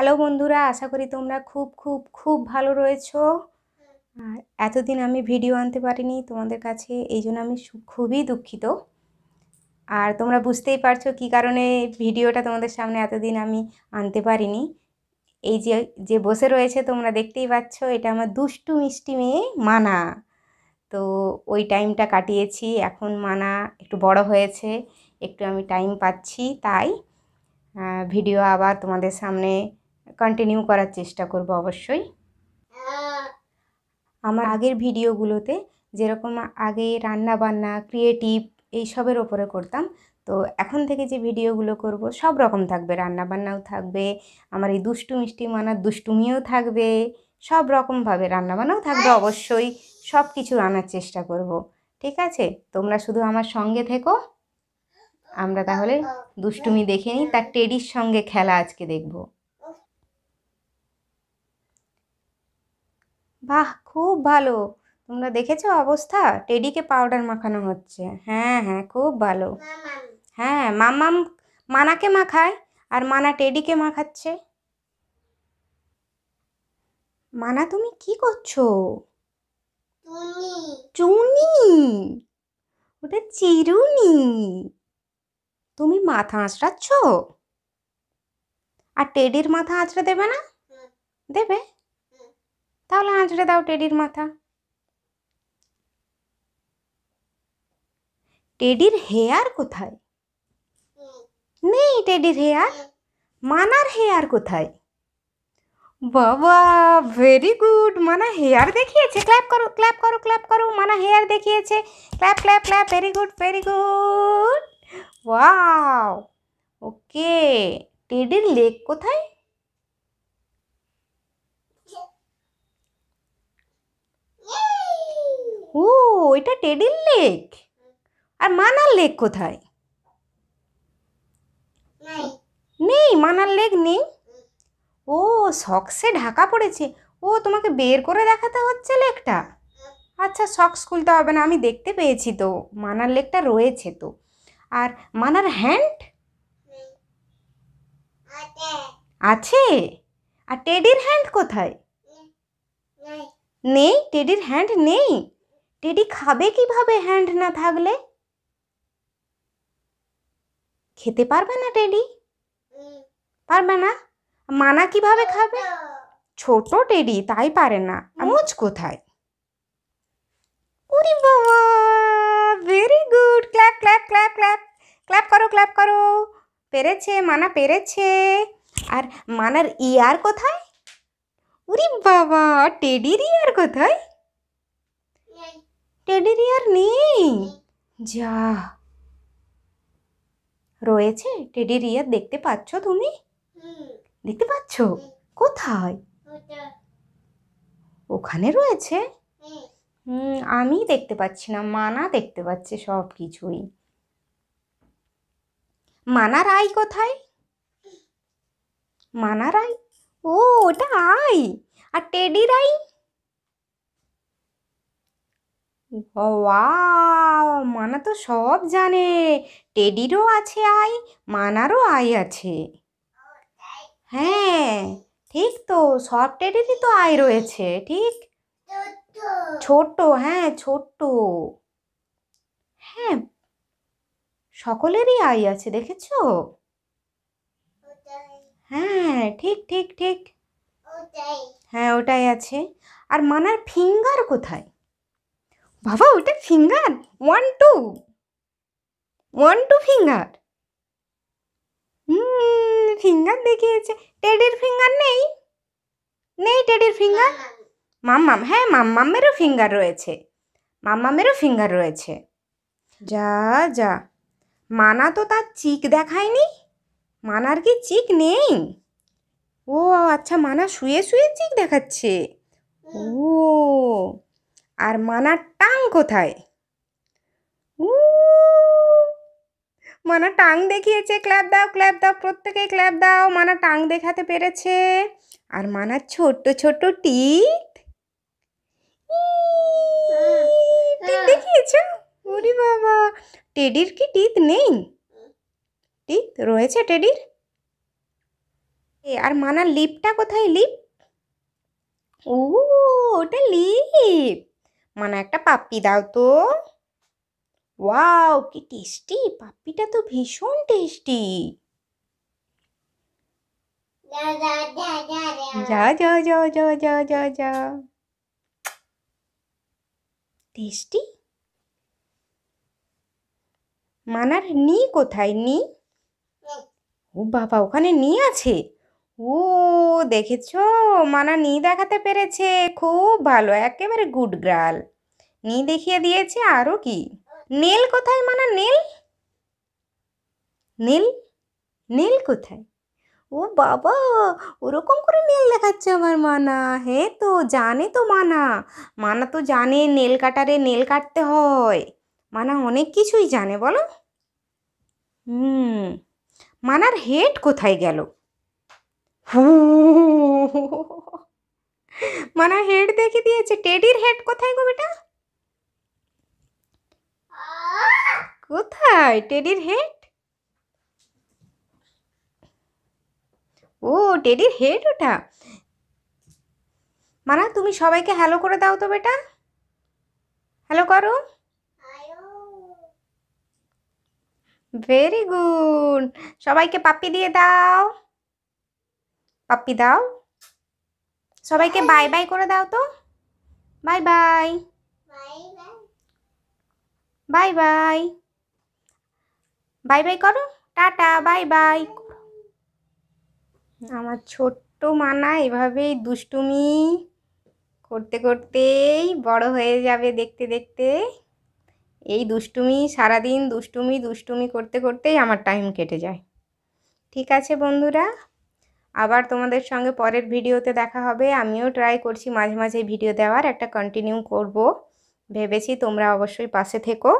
hello বন্ধুরা আশা করি তোমরা খুব খুব খুব ভালো রয়েছো আর এতদিন আমি ভিডিও আনতে পারিনি তোমাদের কাছে এই জন্য আমি খুবই দুঃখিত আর তোমরা বুঝতেই পারছো কি কারণে ভিডিওটা তোমাদের সামনে এতদিন আমি আনতে পারিনি এই যে যে বসে রয়েছে তোমরা দেখতেই পাচ্ছ এটা আমার দুষ্টু মিষ্টি মেয়ে মানা তো ওই টাইমটা কাটিয়েছি এখন মানা একটু বড় হয়েছে একটু আমি টাইম পাচ্ছি তাই ভিডিও আবার তোমাদের সামনে কন্টিনিউ করার চেষ্টা করব অবশ্যই আমার আগের ভিডিওগুলোতে যেরকম আগে রান্না বান্না ক্রিয়েটিভ এইসবের ওপরে করতাম তো এখন থেকে যে ভিডিওগুলো করব সব রকম থাকবে রান্নাবান্নাও থাকবে আমার এই দুষ্টু মিষ্টি মানার দুষ্টুমিও থাকবে সব রকমভাবে রান্নাবান্নাও থাকবে অবশ্যই সব কিছু আনার চেষ্টা করব ঠিক আছে তোমরা শুধু আমার সঙ্গে থেকো আমরা তাহলে দুষ্টুমি দেখে নিই তার টেডির সঙ্গে খেলা আজকে দেখবো বাহ খুব ভালো তোমরা দেখেছো অবস্থা টেডিকে পাউডার মাখানো হচ্ছে হ্যাঁ হ্যাঁ খুব ভালো হ্যাঁ মামাম মানাকে মাখায় আর মানা টেডিকে মাখাচ্ছে মানা তুমি কি করছো চুনি ওটা চিরুনি তুমি মাথা আঁচড়াচ্ছ আর টেডির মাথা আঁচড়া দেবে না দেবে তাহলে আঁচড়ে দাও টেডির মাথা টেডির হেয়ার কোথায় নেই টেডির হেয়ার মানার হেয়ার কোথায় বাবা ভেরি গুড মানা হেয়ার দেখিয়েছে ক্ল্যাপ করো ক্ল্যাপ করো ক্ল্যাপ করো মানা হেয়ার দেখিয়েছে clap clap clap very good very good okay টেডির লেগ কোথায় ওইটা টেডির লেক আর মানার লেক কোথায় নেই মানার লেক নেই ও সক্সে ঢাকা পড়েছে ও তোমাকে বের করে দেখাতে হচ্ছে লেকটা আচ্ছা সক্স খুলতে হবে না আমি দেখতে পেয়েছি তো মানার লেকটা রয়েছে তো আর মানার হ্যান্ড আছে আর টেডির হ্যান্ড কোথায় নেই টেডির হ্যান্ড নেই টেডি খাবে কিভাবে হ্যান্ড না থাকলে খেতে পারবে না টেডি পারবে না মানা কিভাবে খাবে ছোট টেডি তাই পারে না মুজ কোথায় ওরে বাবা very good clap clap clap clap clap করো ক্ল্যাপ করো পেরেছে মানা পেরেছে আর মানার ইয়ার কোথায় উরি বাবা টেডির ইয়ার কোথায় টেডি আর নেই যা রয়েছে টেডি রিয়ার দেখতে পাচ্ছ তুমি দেখতে পাচ্ছ কোথায় ওখানে রয়েছে আমি দেখতে পাচ্ছি না মানা দেখতে পাচ্ছে সব কিছুই মানা রাই কোথায় মানা রাই ও ওটা আই আর টেডি রাই ওয়াও মানা তো সব জানে টেডিরও আছে আই মানারও আই আছে হ্যাঁ ঠিক তো সব টেডিরই তো আই রয়েছে ঠিক ছোট্ট হ্যাঁ ছোট্ট হ্যাঁ সকলেরই আই আছে দেখেছ হ্যাঁ ঠিক ঠিক ঠিক হ্যাঁ ওটাই আছে আর মানার ফিঙ্গার কোথায় বাবা ওটা finger one two one two finger finger দেখিয়েছে টেডির ফিঙ্গার নেই নেই টেডির ফিঙ্গার মাম্মাম হ্যাঁ মাম্মামেরও ফিঙ্গার রয়েছে মাম্মামেরও ফিঙ্গার রয়েছে যা যা মানা তো তার চিক দেখায়নি মানার কি চিক নেই ও আচ্ছা মানা শুয়ে শুয়ে চিক দেখাচ্ছে ও আর মানার টাং কোথায় উ মানা টাং দেখিয়েছে ক্ল্যাপ দাও ক্ল্যাপ দাও প্রত্যেকে ক্ল্যাপ দাও মানা টাং দেখাতে পেরেছে আর মানার ছোট্ট ছোট্ট টিট টিট দেখিয়েছ বাবা টেডির কি টিত নেই টিত রয়েছে টেডির আর মানার লিপটা কোথায় লিপ ও ওটা লিপ মানে একটা পাপ্পি দাও তো ওয়াও কি টেস্টি পাপ্পিটা তো ভীষণ টেস্টি যা যা যা যা যা যা যা টেস্টি মানার নি কোথায় নি ও বাবা ওখানে নি আছে ও দেখেছো মানা নি দেখাতে পেরেছে খুব ভালো একেবারে গুড গার্ল নি দেখিয়ে দিয়েছে আরও কি নীল কোথায় মানা নীল নীল নীল কোথায় ও বাবা ওরকম করে নীল দেখাচ্ছে আমার মানা হে তো জানে তো মানা মানা তো জানে নেল কাটারে নেল কাটতে হয় মানা অনেক কিছুই জানে বলো হুম মানার হেড কোথায় গেল মানে হেড দেখে দিয়েছে টেডির হেড কোথায় গো বেটা কোথায় টেডির হেড ও টেডির হেড ওটা মানা তুমি সবাইকে হ্যালো করে দাও তো বেটা হ্যালো করো ভেরি গুড সবাইকে পাপি দিয়ে দাও পাপ্পি দাও সবাইকে বাই বাই করে দাও তো bye bye bye bye bye bye করো টাটা বাই বাই আমার ছোট্ট মানা এভাবেই দুষ্টুমি করতে করতেই বড় হয়ে যাবে দেখতে দেখতে এই দুষ্টুমি সারাদিন দুষ্টুমি দুষ্টুমি করতে করতেই আমার টাইম কেটে যায় ঠিক আছে বন্ধুরা আবার তোমাদের সঙ্গে পরের ভিডিওতে দেখা হবে আমিও ট্রাই করছি মাঝে মাঝে ভিডিও দেওয়ার একটা কন্টিনিউ করব ভেবেছি তোমরা অবশ্যই পাশে থেকো